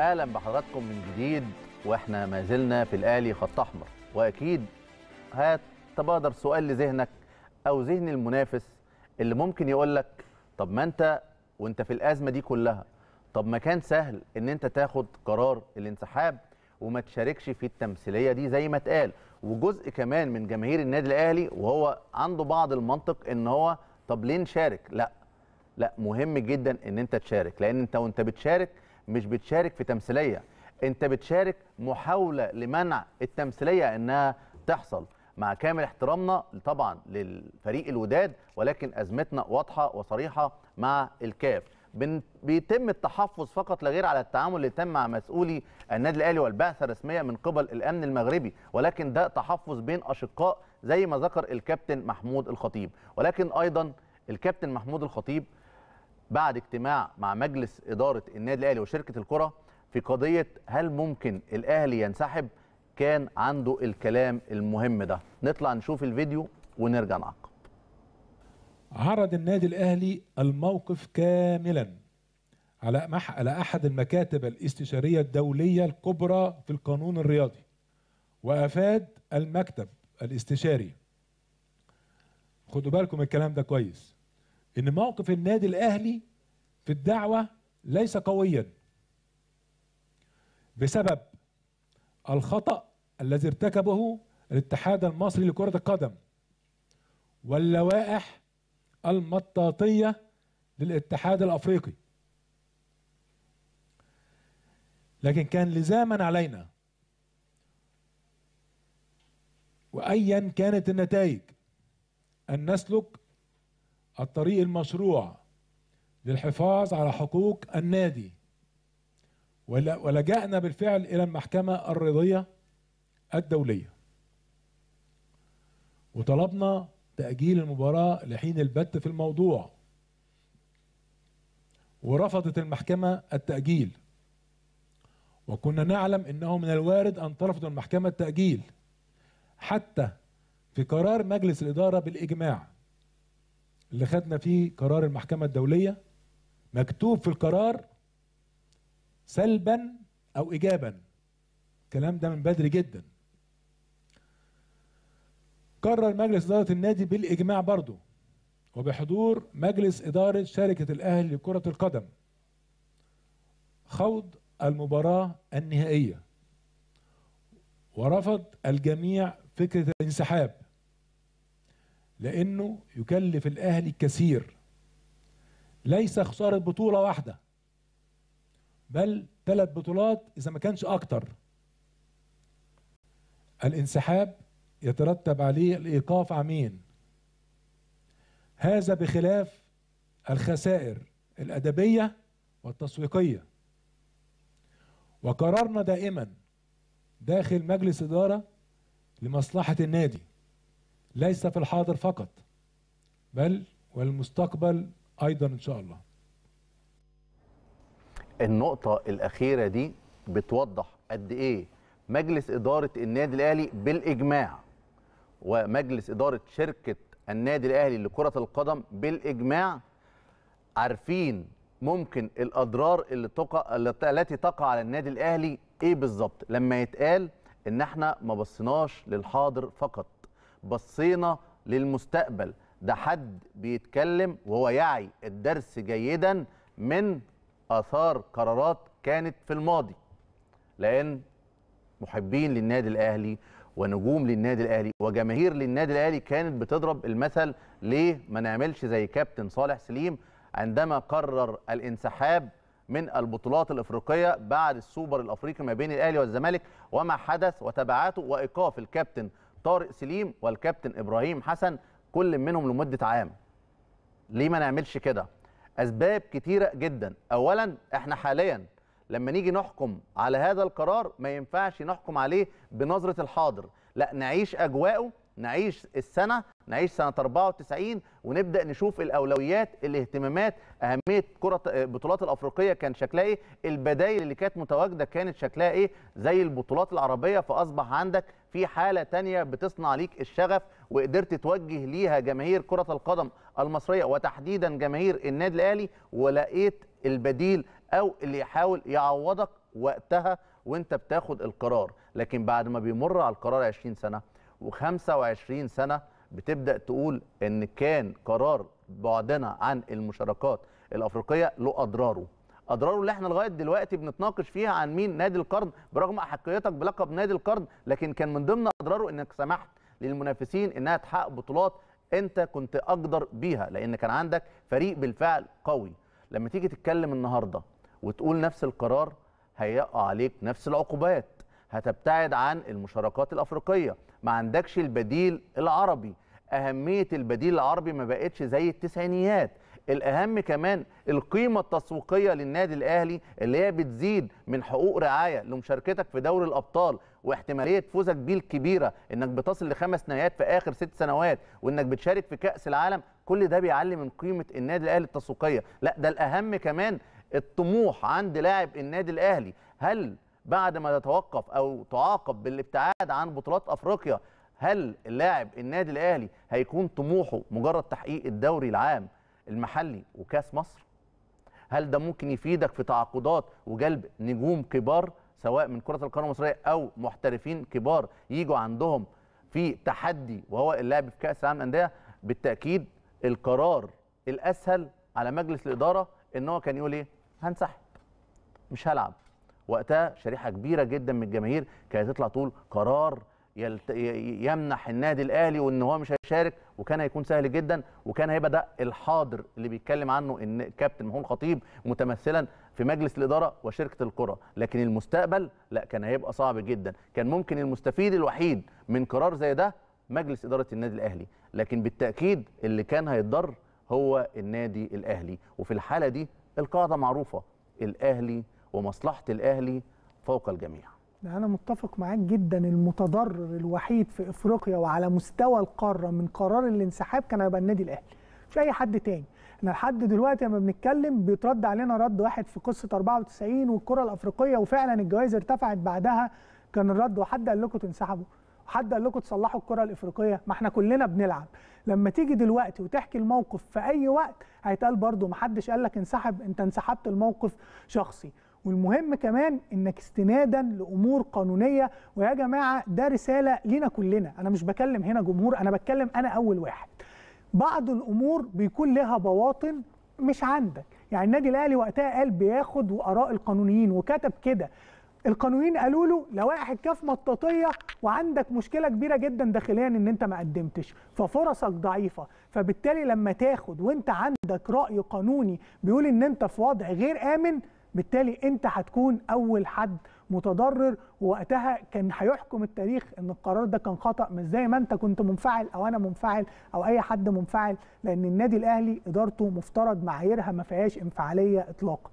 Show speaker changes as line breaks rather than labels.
اهلا بحضراتكم من جديد واحنا ما زلنا في الاهلي خط احمر واكيد هتبادر سؤال لذهنك او ذهن المنافس اللي ممكن يقول لك طب ما انت وانت في الازمه دي كلها طب ما كان سهل ان انت تاخد قرار الانسحاب وما تشاركش في التمثيليه دي زي ما اتقال وجزء كمان من جماهير النادي الاهلي وهو عنده بعض المنطق ان هو طب ليه نشارك لا لا مهم جدا ان انت تشارك لان انت وانت بتشارك مش بتشارك في تمثيليه انت بتشارك محاوله لمنع التمثيليه انها تحصل مع كامل احترامنا طبعا للفريق الوداد ولكن ازمتنا واضحه وصريحه مع الكاف بيتم التحفظ فقط لا غير على التعامل اللي تم مع مسؤولي النادي الاهلي والبعثه الرسميه من قبل الامن المغربي ولكن ده تحفظ بين اشقاء زي ما ذكر الكابتن محمود الخطيب ولكن ايضا الكابتن محمود الخطيب بعد اجتماع مع مجلس إدارة النادي الأهلي وشركة الكرة في قضية هل ممكن الأهلي ينسحب كان عنده الكلام المهم ده نطلع نشوف الفيديو ونرجع نعقب
عرض النادي الأهلي الموقف كاملا على على أحد المكاتب الاستشارية الدولية الكبرى في القانون الرياضي وأفاد المكتب الاستشاري خدوا بالكم الكلام ده كويس ان موقف النادي الاهلي في الدعوه ليس قويا بسبب الخطا الذي ارتكبه الاتحاد المصري لكره القدم واللوائح المطاطيه للاتحاد الافريقي لكن كان لزاما علينا وايا كانت النتائج ان نسلك الطريق المشروع للحفاظ على حقوق النادي ولجأنا بالفعل إلى المحكمة الرضية الدولية وطلبنا تأجيل المباراة لحين البت في الموضوع ورفضت المحكمة التأجيل وكنا نعلم أنه من الوارد أن ترفض المحكمة التأجيل حتى في قرار مجلس الإدارة بالإجماع اللي خدنا فيه قرار المحكمة الدولية مكتوب في القرار سلبا أو إيجابا الكلام ده من بدري جدا قرر مجلس إدارة النادي بالإجماع برضه وبحضور مجلس إدارة شركة الأهلي لكرة القدم خوض المباراة النهائية ورفض الجميع فكرة الانسحاب لأنه يكلف الأهلي الكثير ليس خسارة بطولة واحدة بل ثلاث بطولات إذا ما كانش أكتر الانسحاب يترتب عليه الإيقاف عامين هذا بخلاف الخسائر الأدبية والتسويقية وقررنا دائما داخل مجلس إدارة لمصلحة النادي ليس في الحاضر فقط بل والمستقبل ايضا ان شاء الله
النقطه الاخيره دي بتوضح قد ايه مجلس اداره النادي الاهلي بالاجماع ومجلس اداره شركه النادي الاهلي لكره القدم بالاجماع عارفين ممكن الاضرار اللي تقع التي تقع على النادي الاهلي ايه بالظبط لما يتقال ان احنا ما بصيناش للحاضر فقط بصينا للمستقبل ده حد بيتكلم وهو يعي الدرس جيدا من اثار قرارات كانت في الماضي لان محبين للنادي الاهلي ونجوم للنادي الاهلي وجماهير للنادي الاهلي كانت بتضرب المثل ليه ما نعملش زي كابتن صالح سليم عندما قرر الانسحاب من البطولات الافريقيه بعد السوبر الافريقي ما بين الاهلي والزمالك وما حدث وتبعاته وايقاف الكابتن طارق سليم والكابتن ابراهيم حسن كل منهم لمده عام ليه ما نعملش كده اسباب كتيره جدا اولا احنا حاليا لما نيجي نحكم على هذا القرار ما ينفعش نحكم عليه بنظره الحاضر لا نعيش اجواءه نعيش السنه نعيش سنه 94 ونبدا نشوف الاولويات الاهتمامات اهميه كره البطولات الافريقيه كان شكلها ايه البدائل اللي كانت متواجده كانت شكلها ايه زي البطولات العربيه فاصبح عندك في حاله تانية بتصنع ليك الشغف وقدرت توجه ليها جماهير كره القدم المصريه وتحديدا جماهير النادي الاهلي ولقيت البديل او اللي يحاول يعوضك وقتها وانت بتاخد القرار لكن بعد ما بيمر على القرار 20 سنه و25 سنه بتبدا تقول ان كان قرار بعدنا عن المشاركات الافريقيه له اضراره اضراره اللي احنا لغايه دلوقتي بنتناقش فيها عن مين نادي القرن برغم احقيتك بلقب نادي القرن لكن كان من ضمن اضراره انك سمحت للمنافسين انها تحقق بطولات انت كنت اقدر بيها لان كان عندك فريق بالفعل قوي لما تيجي تتكلم النهارده وتقول نفس القرار هيقع عليك نفس العقوبات هتبتعد عن المشاركات الافريقيه ما عندكش البديل العربي اهميه البديل العربي ما بقتش زي التسعينيات الاهم كمان القيمه التسويقيه للنادي الاهلي اللي هي بتزيد من حقوق رعايه لمشاركتك في دوري الابطال واحتماليه فوزك بيه الكبيره انك بتصل لخمس نهايات في اخر ست سنوات وانك بتشارك في كاس العالم كل ده بيعلي من قيمه النادي الاهلي التسويقيه لا ده الاهم كمان الطموح عند لاعب النادي الاهلي هل بعد ما تتوقف او تعاقب بالابتعاد عن بطولات افريقيا هل اللاعب النادي الاهلي هيكون طموحه مجرد تحقيق الدوري العام المحلي وكاس مصر هل ده ممكن يفيدك في تعاقدات وجلب نجوم كبار سواء من كره القدم المصريه او محترفين كبار يجوا عندهم في تحدي وهو اللعب في كاس العالم للانديه بالتاكيد القرار الاسهل على مجلس الاداره ان هو كان يقول ايه هنسحب مش هلعب وقتها شريحه كبيره جدا من الجماهير كانت تطلع تقول قرار يمنح النادي الاهلي وان هو مش هيشارك وكان هيكون سهل جدا وكان هيبقى ده الحاضر اللي بيتكلم عنه ان كابتن محمود خطيب متمثلا في مجلس الاداره وشركه الكره لكن المستقبل لا كان هيبقى صعب جدا كان ممكن المستفيد الوحيد من قرار زي ده مجلس اداره النادي الاهلي لكن بالتاكيد اللي كان هيتضر هو النادي الاهلي وفي الحاله دي القاعده معروفه الاهلي ومصلحه الاهلي
فوق الجميع أنا متفق معاك جدا المتضرر الوحيد في إفريقيا وعلى مستوى القارة من قرار الانسحاب كان هيبقى النادي الأهلي مش أي حد تاني احنا لحد دلوقتي لما بنتكلم بيترد علينا رد واحد في قصة 94 والكرة الأفريقية وفعلا الجوائز ارتفعت بعدها كان الرد وحد قال لكم تنسحبوا وحد قال لكم تصلحوا الكرة الأفريقية ما احنا كلنا بنلعب لما تيجي دلوقتي وتحكي الموقف في أي وقت هيتقال برضه محدش قال لك انسحب انت انسحبت الموقف شخصي والمهم كمان انك استنادا لامور قانونيه ويا جماعه ده رساله لينا كلنا انا مش بكلم هنا جمهور انا بتكلم انا اول واحد بعض الامور بيكون لها بواطن مش عندك يعني النادي الاهلي وقتها قال بياخد واراء القانونيين وكتب كده القانونيين قالوا له لوائح الكاف مطاطيه وعندك مشكله كبيره جدا داخليا ان انت ما قدمتش ففرصك ضعيفه فبالتالي لما تاخد وانت عندك راي قانوني بيقول ان انت في وضع غير امن بالتالي انت هتكون اول حد متضرر ووقتها كان هيحكم التاريخ ان القرار ده كان خطا مش زي ما انت كنت منفعل او انا منفعل او اي حد منفعل لان النادي الاهلي ادارته مفترض معاييرها ما فيهاش انفعاليه اطلاقا